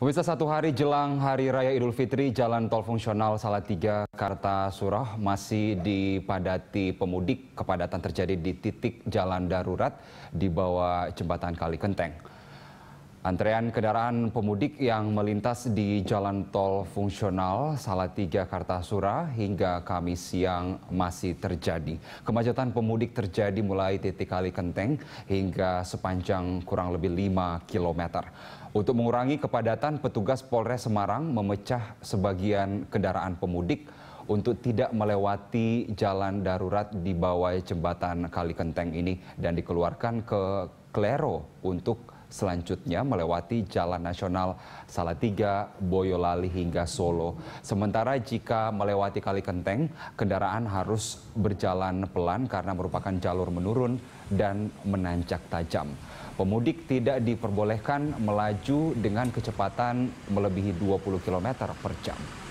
Pemirsa satu hari jelang Hari Raya Idul Fitri, jalan tol fungsional Salatiga, Karta, Surah masih dipadati pemudik. Kepadatan terjadi di titik jalan darurat di bawah jembatan Kali Kenteng. Antrean kendaraan pemudik yang melintas di jalan tol fungsional Salatiga Kartasura hingga Kamis siang masih terjadi. Kemacetan pemudik terjadi mulai titik kali Kenteng hingga sepanjang kurang lebih 5 km. Untuk mengurangi kepadatan, petugas Polres Semarang memecah sebagian kendaraan pemudik untuk tidak melewati jalan darurat di bawah jembatan Kali Kenteng ini dan dikeluarkan ke Klero untuk selanjutnya melewati Jalan Nasional Salatiga, Boyolali hingga Solo. Sementara jika melewati Kali Kenteng, kendaraan harus berjalan pelan karena merupakan jalur menurun dan menanjak tajam. Pemudik tidak diperbolehkan melaju dengan kecepatan melebihi 20 km per jam.